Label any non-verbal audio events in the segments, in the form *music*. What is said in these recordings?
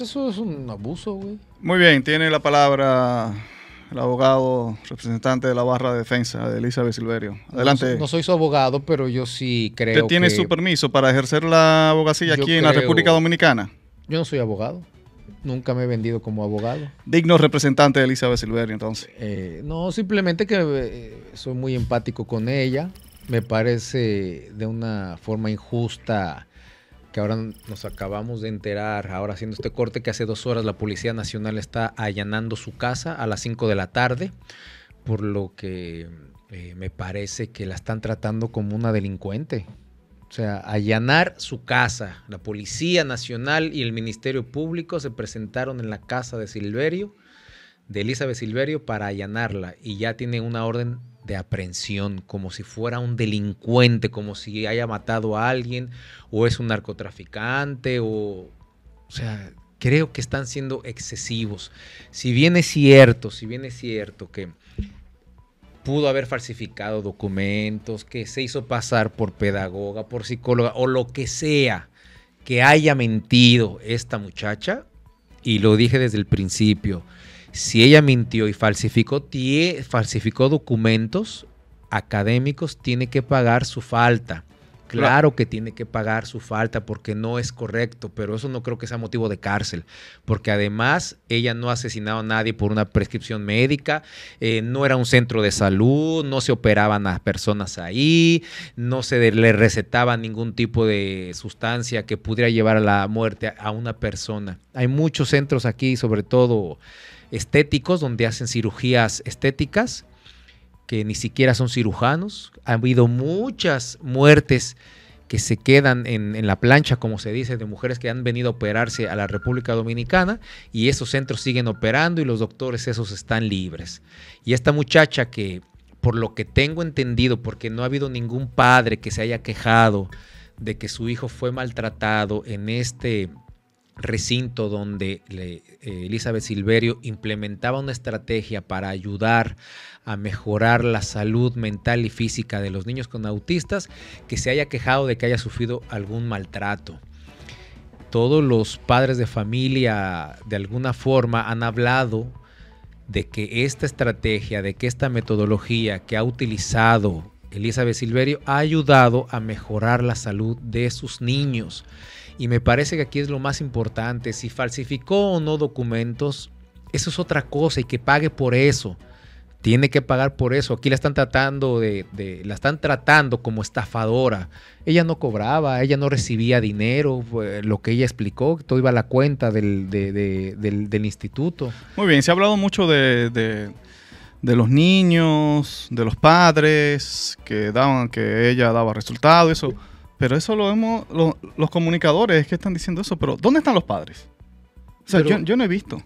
Eso es un abuso, güey. Muy bien, tiene la palabra el abogado representante de la barra de defensa de Elizabeth Silverio. Adelante. No, soy su abogado, pero yo sí creo que... tiene su permiso para ejercer la abogacía aquí en la República Dominicana? Yo no soy abogado. Nunca me he vendido como abogado. Digno representante de Elizabeth Silverio, entonces. Eh, no, simplemente que eh, soy muy empático con ella. Me parece de una forma injusta que ahora nos acabamos de enterar, ahora haciendo este corte, que hace dos horas la Policía Nacional está allanando su casa a las 5 de la tarde, por lo que eh, me parece que la están tratando como una delincuente. O sea, allanar su casa. La Policía Nacional y el Ministerio Público se presentaron en la casa de Silverio de Elizabeth Silverio para allanarla y ya tiene una orden de aprehensión, como si fuera un delincuente, como si haya matado a alguien, o es un narcotraficante, o. sea, creo que están siendo excesivos. Si bien es cierto, si bien es cierto que pudo haber falsificado documentos, que se hizo pasar por pedagoga, por psicóloga o lo que sea que haya mentido esta muchacha, y lo dije desde el principio, si ella mintió y falsificó, falsificó documentos académicos, tiene que pagar su falta. Claro que tiene que pagar su falta porque no es correcto, pero eso no creo que sea motivo de cárcel, porque además ella no ha asesinado a nadie por una prescripción médica, eh, no era un centro de salud, no se operaban a personas ahí, no se le recetaba ningún tipo de sustancia que pudiera llevar a la muerte a una persona. Hay muchos centros aquí, sobre todo estéticos, donde hacen cirugías estéticas que ni siquiera son cirujanos. Ha habido muchas muertes que se quedan en, en, la plancha, como se dice, de mujeres que han venido a operarse a la República Dominicana y esos centros siguen operando y los doctores esos están libres. Y esta muchacha que, por lo que tengo entendido, porque no ha habido ningún padre que se haya quejado de que su hijo fue maltratado en este recinto donde eh, Elizabeth Silverio implementaba una estrategia para ayudar a mejorar la salud mental y física de los niños con autistas que se haya quejado de que haya sufrido algún maltrato. Todos los padres de familia de alguna forma han hablado de que esta estrategia, de que esta metodología que ha utilizado Elizabeth Silverio ha ayudado a mejorar la salud de sus niños y me parece que aquí es lo más importante, si falsificó o no documentos, eso es otra cosa y que pague por eso. Tiene que pagar por eso. Aquí la están tratando de, la están tratando como estafadora. Ella no cobraba, ella no recibía dinero, lo que ella explicó, todo iba a la cuenta del, instituto. Muy bien, se ha hablado mucho de, los niños, de los padres que daban, que ella daba resultado, eso. Pero eso lo vemos los comunicadores que están diciendo eso, pero ¿dónde están los padres? O sea, yo, no he visto.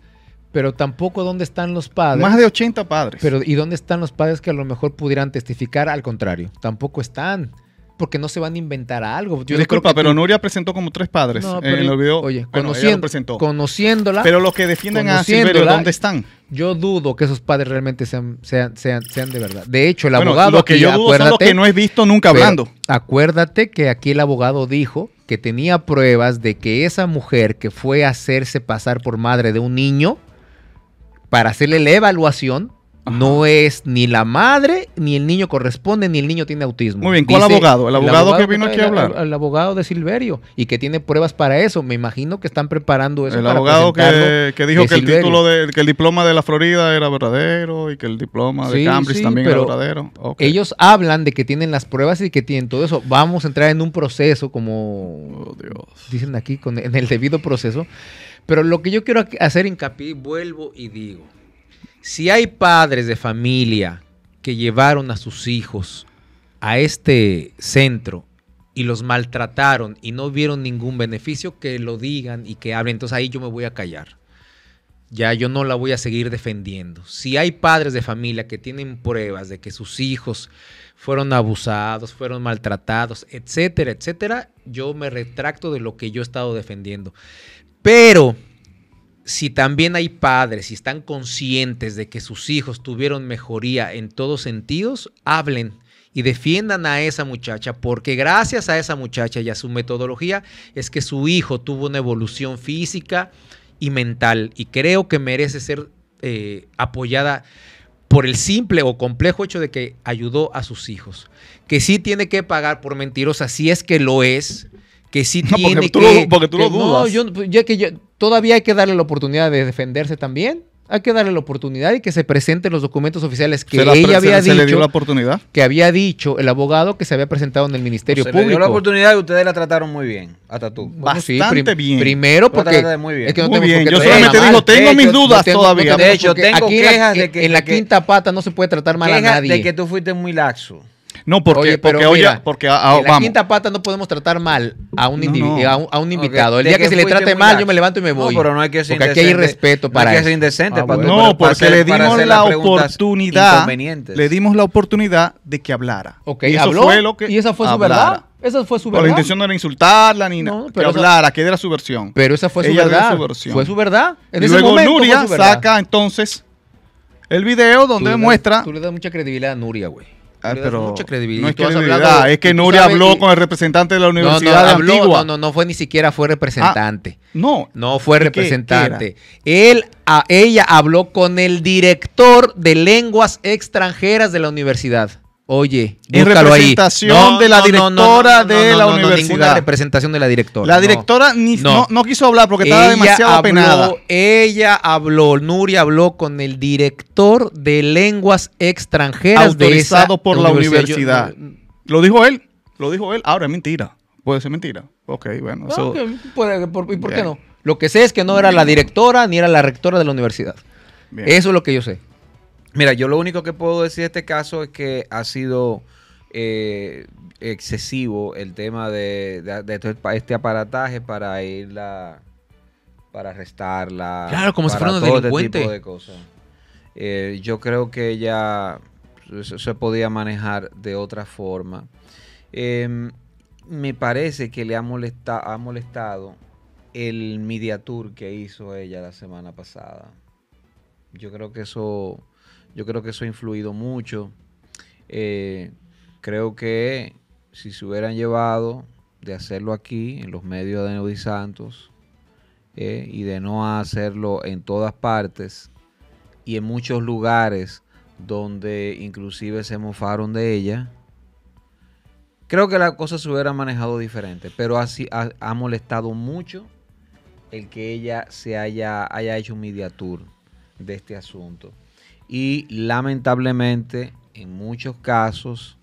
Pero tampoco dónde están los padres. Más de 80 padres. Pero ¿y dónde están los padres que a lo mejor pudieran testificar al contrario? Tampoco están porque no se van a inventar algo. Disculpa, pero Nuria presentó como tres padres no, pero, en conociéndola. Pero los que defienden a pero ¿dónde están? Yo dudo que esos padres realmente sean, sean, de verdad. De hecho, el abogado. Lo que yo dudo que no he visto nunca hablando. Acuérdate que aquí el abogado dijo que tenía pruebas de que esa mujer que fue a hacerse pasar por madre de un niño para hacerle la evaluación no es ni la madre, ni el niño corresponde, ni el niño tiene autismo. Muy bien, ¿cuál abogado? El abogado, que vino aquí a hablar. El, abogado de Silverio y que tiene pruebas para eso. Me imagino que están preparando eso. El abogado que, dijo que el título de, que el diploma de la Florida era verdadero y que el diploma de Cambridge también era verdadero. Ellos hablan de que tienen las pruebas y que tienen todo eso. Vamos a entrar en un proceso como oh, dicen aquí en el debido proceso. Pero lo que yo quiero hacer hincapié, vuelvo y digo si hay padres de familia que llevaron a sus hijos a este centro y los maltrataron y no vieron ningún beneficio, que lo digan y que hablen. Entonces ahí yo me voy a callar. Ya yo no la voy a seguir defendiendo. Si hay padres de familia que tienen pruebas de que sus hijos fueron abusados, fueron maltratados, etcétera, etcétera, yo me retracto de lo que yo he estado defendiendo. Pero si también hay padres y están conscientes de que sus hijos tuvieron mejoría en todos sentidos, hablen y defiendan a esa muchacha, porque gracias a esa muchacha y a su metodología es que su hijo tuvo una evolución física y mental y creo que merece ser eh, apoyada por el simple o complejo hecho de que ayudó a sus hijos, que sí tiene que pagar por mentirosa si es que lo es, que sí tiene que, lo, dudas. No, yo, ya que todavía hay que darle la oportunidad de defenderse también. Hay que darle la oportunidad y que se presenten los documentos oficiales que ella había dicho. le dio la oportunidad. Que había dicho el abogado que se había presentado en el Ministerio Público. Pues se le dio la oportunidad y ustedes la trataron muy bien, hasta tú. Bastante bien. Primero porque es que no bien. Yo solamente digo, tengo mis dudas todavía. de hecho, tengo quejas de que en la quinta pata no se puede tratar mal a nadie. De que tú fuiste muy laxo. No, porque, Oye, porque, ah, ah, la quinta pata no podemos tratar mal a un, invitado. el día que, se le trate mal, yo me levanto y me voy. No, pero no hay que ser Porque aquí hay respeto para No hay que ser indecente. Ah, no, porque le dimos la oportunidad. Le dimos la oportunidad de que hablara. y eso Fue lo que y esa fue su verdad. Esa fue su verdad. la intención no era insultarla ni nada. que hablara, qué que era su versión. Pero esa fue su verdad. fue su verdad. y luego Nuria saca entonces el video donde muestra. Tú le das mucha credibilidad a Nuria, güey. Ah, credibilidad. es que Nuria habló con el representante de la Universidad no, no, No, fue ni siquiera fue representante. Ah, no. No fue representante. Él, a, ella habló con el director de lenguas extranjeras de la universidad. Oye, en representación de la directora de la universidad. ninguna representación de la directora. La directora no. quiso hablar porque estaba demasiado habló, Ella habló, Nuria habló con el director de lenguas extranjeras autorizado por la universidad. lo dijo él, lo dijo él. Ahora es mentira. Puede ser mentira. Ok, bueno. ¿Y por qué no? Lo que sé es que no era la directora ni era la rectora de la universidad. Eso es lo que yo sé. Mira, yo lo único que puedo decir de este caso es que ha sido eh, excesivo el tema de, este, este aparataje para irla, para arrestarla. Claro, como si fuera un Este tipo de cosas. Eh, yo creo que ella se podía manejar de otra forma. Em, me parece que le ha, molesta, ha molestado el media que hizo ella la semana pasada. Yo creo que eso yo creo que eso ha influido mucho. Eh, creo que si se hubieran llevado de hacerlo aquí, en los medios de Neudi Santos, eh, y de no hacerlo en todas partes y en muchos lugares donde inclusive se mofaron de ella, creo que la cosa se hubiera manejado diferente, pero así ha, molestado mucho el que ella se haya, haya hecho un media de este asunto y lamentablemente en muchos casos,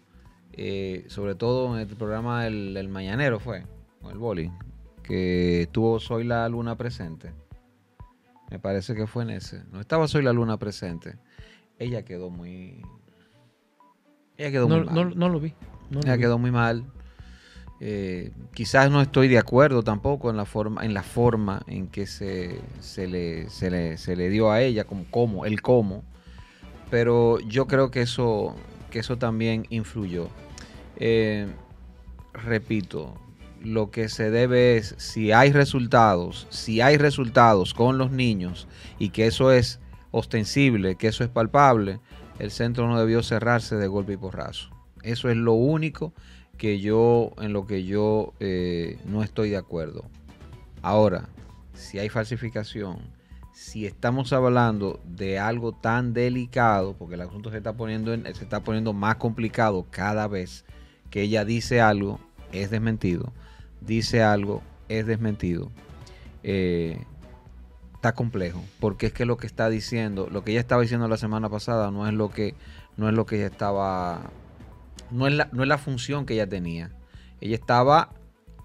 eh, sobre todo en el este programa del, Mañanero fue, con el boli, que estuvo Soy la Luna presente. Me parece que fue en ese. No estaba Soy la Luna presente. Ella quedó muy. Ella quedó muy mal. No, lo vi. No ella quedó muy mal. Eh, quizás no estoy de acuerdo tampoco en la forma en, la forma en que se, se, le, se, le, dio a ella, como, como el cómo. Pero yo creo que eso, que eso también influyó. Eh, repito, lo que se debe es, si hay resultados, si hay resultados con los niños y que eso es ostensible, que eso es palpable, el centro no debió cerrarse de golpe y porrazo. Eso es lo único que yo, en lo que yo eh, no estoy de acuerdo. Ahora, si hay falsificación, si estamos hablando de algo tan delicado, porque el asunto se está poniendo, se está poniendo más complicado cada vez que ella dice algo, es desmentido, dice algo, es desmentido. Eh, está complejo, porque es que lo que está diciendo, lo que ella estaba diciendo la semana pasada no es lo que no es lo que estaba no es la, no es la función que ella tenía. Ella estaba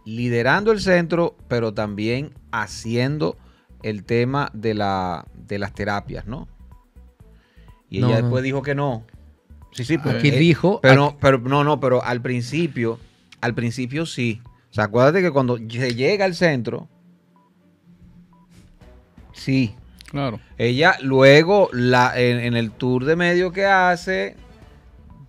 liderando el centro, pero también haciendo el tema de, la, de las terapias, ¿no? Y ella después dijo que no. Sí, sí, porque aquí eh, dijo. Pero, pero no, no, pero al principio, al principio sí. O sea, acuérdate que cuando se llega al centro, sí. Claro. Ella luego, la, en el tour de medio que hace,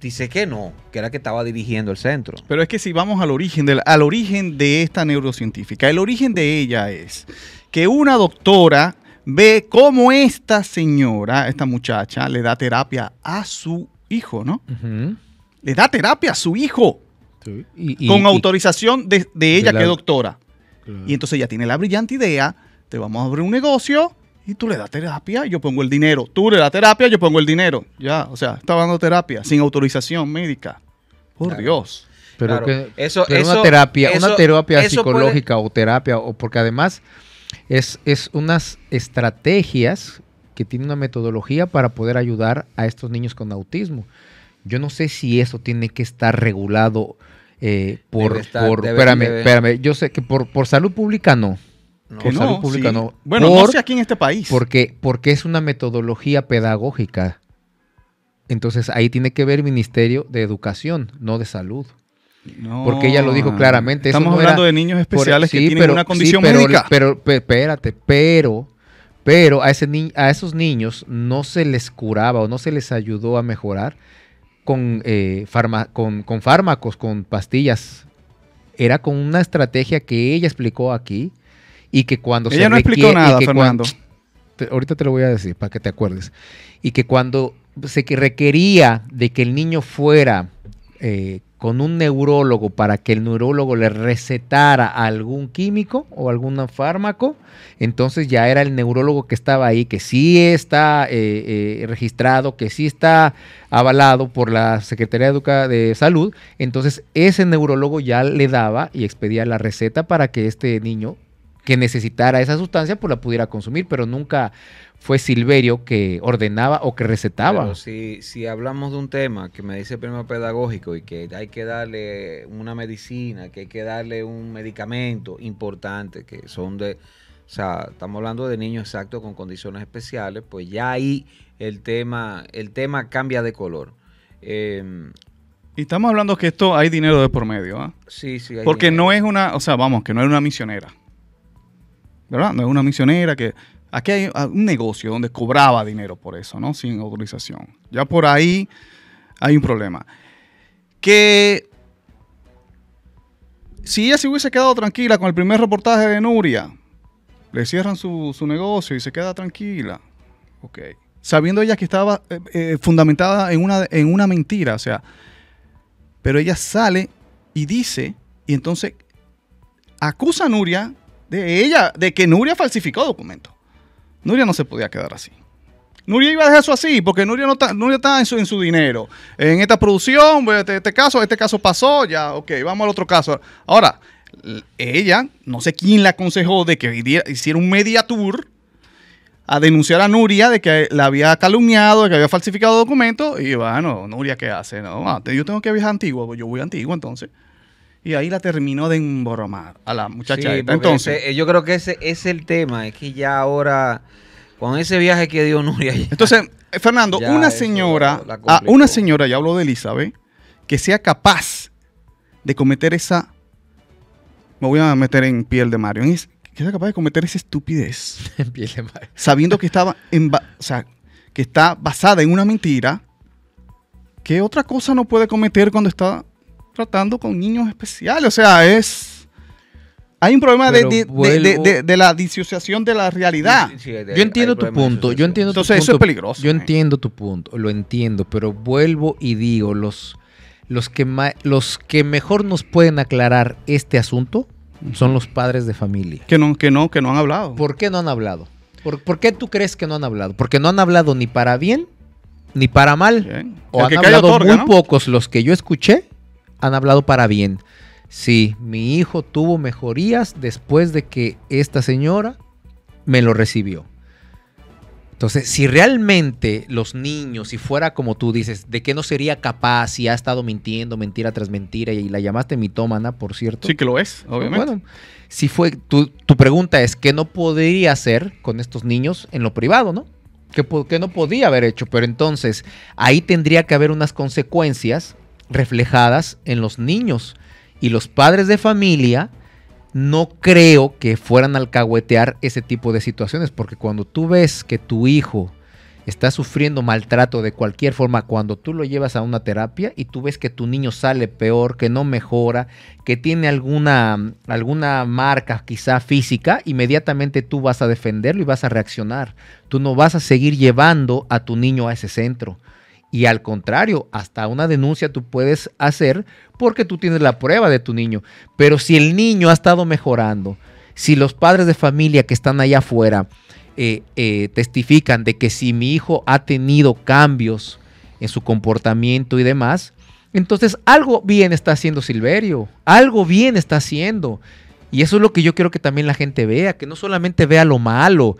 dice que no, que era que estaba dirigiendo el centro. Pero es que si vamos al origen de, al origen de esta neurocientífica, el origen de ella es que una doctora ve cómo esta señora, esta muchacha, le da terapia a su hijo, ¿no? Le da terapia a su hijo. con autorización de, ella, que es doctora. Y entonces ella tiene la brillante idea, te vamos a abrir un negocio y tú le das terapia, yo pongo el dinero. Tú le das terapia, yo pongo el dinero. Ya, o sea, estaba dando terapia sin autorización médica. Por Dios. Pero, eso, es una terapia, una terapia psicológica o terapia, o porque además es, es unas estrategias que tiene una metodología para poder ayudar a estos niños con autismo. Yo no sé si eso tiene que estar regulado eh, por, espérame, espérame, yo sé que por, por salud pública no. No, Bueno, no sé aquí en este país. Porque, porque es una metodología pedagógica. Entonces ahí tiene que ver el Ministerio de Educación, no de Salud. porque ella lo dijo claramente. Estamos hablando de niños especiales que tienen una condición médica. Pero, pero, espérate, pero, a, ese a esos niños no se les curaba o no se les ayudó a mejorar con, eh, con fármacos, con pastillas. Era con una estrategia que ella explicó aquí, y que cuando Ella se no explicó nada, Fernando. ahorita te lo voy a decir para que te acuerdes. Y que cuando se requería de que el niño fuera eh, con un neurólogo para que el neurólogo le recetara algún químico o algún fármaco, entonces ya era el neurólogo que estaba ahí, que sí está eh, eh, registrado, que sí está avalado por la Secretaría Educa de Salud, entonces ese neurólogo ya le daba y expedía la receta para que este niño que necesitara esa sustancia, pues la pudiera consumir, pero nunca fue Silverio que ordenaba o que recetaba. si, hablamos de un tema que me dice el premio pedagógico y que hay que darle una medicina, que hay que darle un medicamento importante, que son de, o sea, estamos hablando de niños exactos con condiciones especiales, pues ya ahí el tema, el tema cambia de color. Em, y estamos hablando que esto hay dinero de por medio, ¿ah? Sí, sí. Porque no es una, o sea, vamos, que no es una misionera. ¿verdad? una misionera que... Aquí hay un negocio donde cobraba dinero por eso, ¿no? Sin autorización. Ya por ahí hay un problema. Que si ella se hubiese quedado tranquila con el primer reportaje de Nuria, le cierran su, negocio y se queda tranquila. Ok. Sabiendo ella que estaba eh, eh, fundamentada en una, en una mentira, o sea, pero ella sale y dice, y entonces acusa a Nuria de ella, de que Nuria falsificó documentos. Nuria no se podía quedar así. Nuria iba a dejar eso así, porque Nuria no está, Nuria está en, su, en su dinero. En esta producción, este, este, caso, este caso pasó, ya, ok, vamos al otro caso. Ahora, ella, no sé quién la aconsejó de que hiciera un media tour a denunciar a Nuria de que la había calumniado, de que había falsificado documentos. Y bueno, Nuria, ¿qué hace? No, ah, yo tengo que viajar antiguo Antigua, yo voy a Antigua entonces y ahí la terminó de emboromar a la muchacha. Entonces, eh, yo creo que ese es el tema, es que ya ahora, con ese viaje que dio Nuria. *laughs* Entonces, Fernando, una señora, a ah, una señora, ya hablo de Elizabeth, que sea capaz de cometer esa, me voy a meter en piel de Mario, es, que sea capaz de cometer esa estupidez. *laughs* en piel de Mario. Sabiendo que estaba, en, o que está basada en una mentira, que otra cosa no puede cometer cuando está tratando con niños especiales. O sea, es. Hay un problema de, de, la disociación de la realidad. yo entiendo tu punto. Yo entiendo Entonces, eso es peligroso. Yo ¿eh? entiendo tu punto, lo entiendo, pero vuelvo y digo: los, los, que, los que mejor nos pueden aclarar este asunto son los padres de familia. Que no, que no, que no han hablado. ¿Por qué no han hablado? ¿Por, qué tú crees que no han hablado? Porque no han hablado ni para bien ni para mal. O han hablado muy pocos los que yo escuché han hablado para bien. Sí, mi hijo tuvo mejorías después de que esta señora me lo recibió. Entonces, si realmente los niños, si fuera como tú dices, ¿de qué no sería capaz si ha estado mintiendo, mentira tras mentira? Y la llamaste mitómana, por cierto. Sí que lo es, pues, obviamente. Bueno, si fue, tu, pregunta es, ¿qué no podría hacer con estos niños en lo privado, no? ¿Qué no podía haber hecho? Pero entonces, ahí tendría que haber unas consecuencias reflejadas en los niños. Y los padres de familia no creo que fueran a alcahuetear ese tipo de situaciones, porque cuando tú ves que tu hijo está sufriendo maltrato de cualquier forma, cuando tú lo llevas a una terapia y tú ves que tu niño sale peor, que no mejora, que tiene alguna, alguna marca quizá física, inmediatamente tú vas a defenderlo y vas a reaccionar. Tú no vas a seguir llevando a tu niño a ese centro. Y al contrario, hasta una denuncia tú puedes hacer porque tú tienes la prueba de tu niño. Pero si el niño ha estado mejorando, si los padres de familia que están allá afuera eh, eh, testifican de que si mi hijo ha tenido cambios en su comportamiento y demás, entonces algo bien está haciendo Silverio, algo bien está haciendo. Y eso es lo que yo quiero que también la gente vea, que no solamente vea lo malo,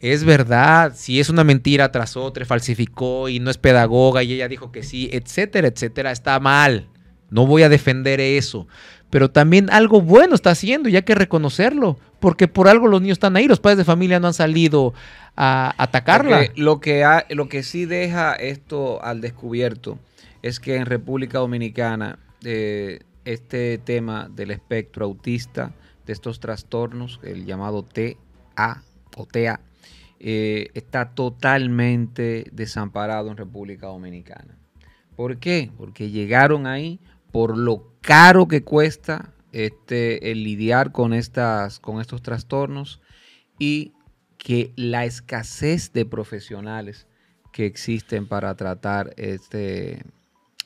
es verdad, si es una mentira tras otra, falsificó y no es pedagoga y ella dijo que sí, etcétera, etcétera, está mal. No voy a defender eso. Pero también algo bueno está haciendo y hay que reconocerlo. Porque por algo los niños están ahí, los padres de familia no han salido a atacarla. lo que, lo que sí deja esto al descubierto es que en República Dominicana eh, este tema del espectro autista, de estos trastornos, el llamado TA o TA eh, está totalmente desamparado en República Dominicana. ¿Por qué? Porque llegaron ahí por lo caro que cuesta este, el lidiar con, estas, con estos trastornos y que la escasez de profesionales que existen para tratar este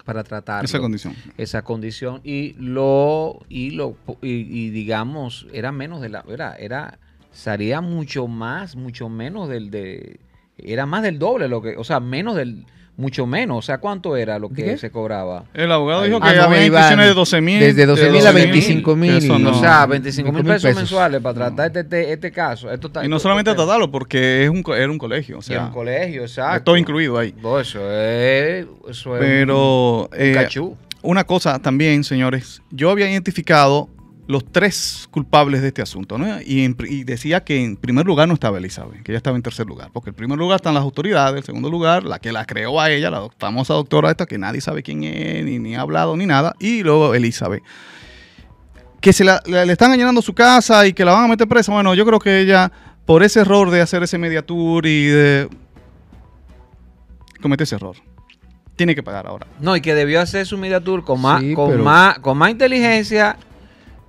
para tratar esa condición esa condición y lo y lo y, digamos era menos de la era era salía mucho más, mucho menos del de... Era más del doble, lo que, o sea, menos del, mucho menos. O sea, ¿cuánto era lo que se cobraba? El abogado dijo que ah, había de 12 mil. Desde 12 mil a 25 mil. O sea, 25 mil pesos, mensuales para tratar este, este, este caso. y no solamente tratarlo, porque es un, era un colegio. O sea, era un colegio, exacto. Todo incluido ahí. Eso es, eso es Pero, eh, Una cosa también, señores. Yo había identificado los tres culpables de este asunto, ¿no? Y, decía que en primer lugar no estaba Elizabeth, que ella estaba en tercer lugar, porque en primer lugar están las autoridades, en segundo lugar la que la creó a ella, la famosa doctora esta que nadie sabe quién es, ni, ha hablado, ni nada, y luego Elizabeth. Que se le están llenando su casa y que la van a meter presa, bueno, yo creo que ella, por ese error de hacer ese media y de... comete ese error tiene que pagar ahora. No, y que debió hacer su media con más, con más inteligencia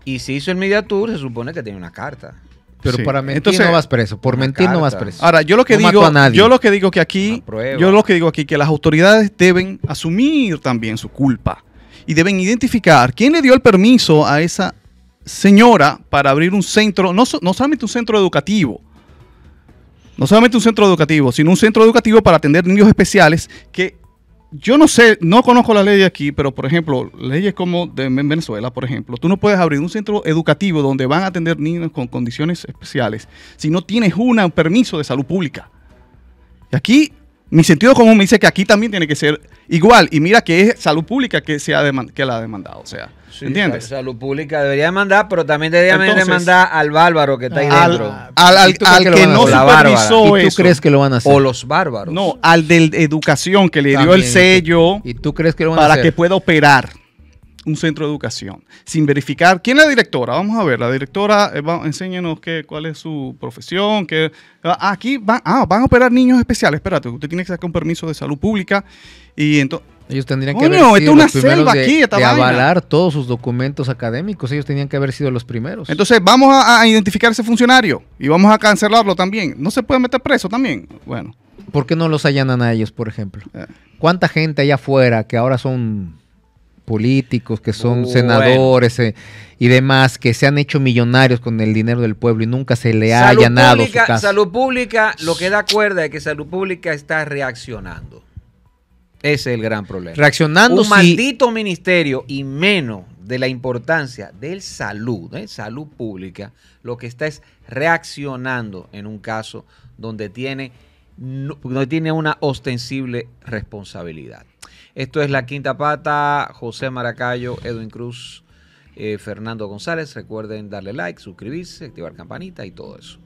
y si hizo el media tour, se supone que tiene una carta. Pero para mentir Entonces, no vas preso. Por mentir no vas preso. Ahora, yo lo que digo, yo lo que digo que aquí, yo lo que digo aquí que las autoridades deben asumir también su culpa y deben identificar quién le dio el permiso a esa señora para abrir un centro, no solamente un centro educativo, no solamente un centro educativo, sino un centro educativo para atender niños especiales que yo no sé, no conozco ley ley aquí, pero por ejemplo, leyes como de en Venezuela, por ejemplo, tú no puedes abrir un centro educativo donde van a atender niños con condiciones especiales si no tienes una, un permiso de salud pública. Y aquí, mi sentido común me dice que aquí también tiene que ser igual. Y mira que es salud pública que, que la ha demandado. O sea, ¿Entiendes? La salud pública debería mandar, pero también debería mandar al bárbaro que está ahí al, dentro. Al, que, no supervisó ¿Y tú crees que lo van a hacer? O los bárbaros. No, al de educación que le dio el sello. ¿Y tú crees que lo van Para a hacer? que pueda operar un centro de educación sin verificar quién es la directora. Vamos a ver, la directora, eh, enséñenos cuál es su profesión. Ah, aquí van, ah, van a operar niños especiales. Espérate, usted tiene que sacar un permiso de salud pública y entonces ellos tendrían que haber sido los de, avalar todos sus documentos académicos. Ellos tenían que haber sido los primeros. Entonces, vamos a, a, identificar ese funcionario y vamos a cancelarlo también. ¿No se puede meter preso también? Bueno. ¿Por qué no los allanan a ellos, por ejemplo? Eh. ¿Cuánta gente allá afuera que ahora son políticos, que son senadores eh, y demás, que se han hecho millonarios con el dinero del pueblo y nunca se le ha allanado Salud Pública, lo que da cuerda es que Salud Pública está reaccionando. Ese es el gran problema. Reaccionando Un maldito ministerio y menos de la importancia del salud, ¿eh? salud pública, lo que está es reaccionando en un caso donde tiene, tiene una ostensible responsabilidad. Esto es La Quinta Pata, José Maracayo, Edwin Cruz, eh, Fernando González. Recuerden darle like, suscribirse, activar campanita y todo eso.